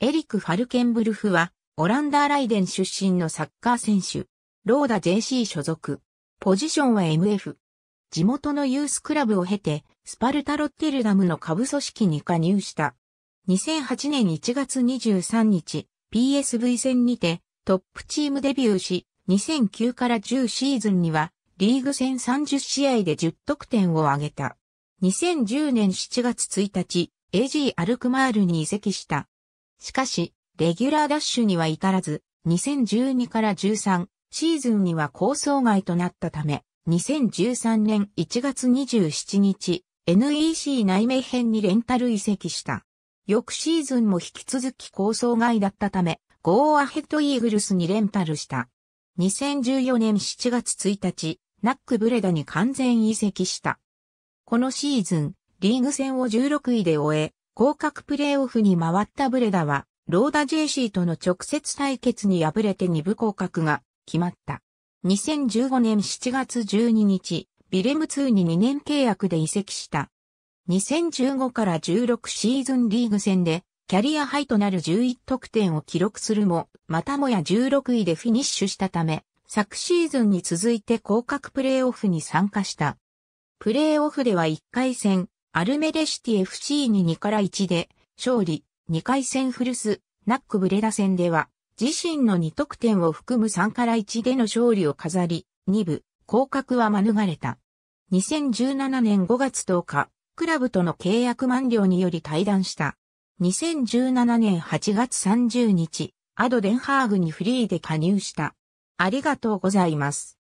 エリク・ファルケンブルフは、オランダ・ライデン出身のサッカー選手、ローダ JC 所属。ポジションは MF。地元のユースクラブを経て、スパルタ・ロッテルダムの下部組織に加入した。2008年1月23日、PSV 戦にてトップチームデビューし、2009から10シーズンには、リーグ戦30試合で10得点を挙げた。2010年7月1日、AG アルクマールに移籍した。しかし、レギュラーダッシュには至らず、2012から13シーズンには構想外となったため、2013年1月27日、NEC 内名編にレンタル移籍した。翌シーズンも引き続き構想外だったため、ゴーアヘッドイーグルスにレンタルした。2014年7月1日、ナックブレダに完全移籍した。このシーズン、リーグ戦を16位で終え、広角プレーオフに回ったブレダは、ローダジェイシーとの直接対決に敗れて二部広角が決まった。2015年7月12日、ビレム2に2年契約で移籍した。2015から16シーズンリーグ戦で、キャリアハイとなる11得点を記録するも、またもや16位でフィニッシュしたため、昨シーズンに続いて広角プレーオフに参加した。プレーオフでは1回戦、アルメデシティ FC に2から1で勝利、2回戦フルス、ナックブレダ戦では、自身の2得点を含む3から1での勝利を飾り、2部、降格は免れた。2017年5月10日、クラブとの契約満了により退団した。2017年8月30日、アド・デンハーグにフリーで加入した。ありがとうございます。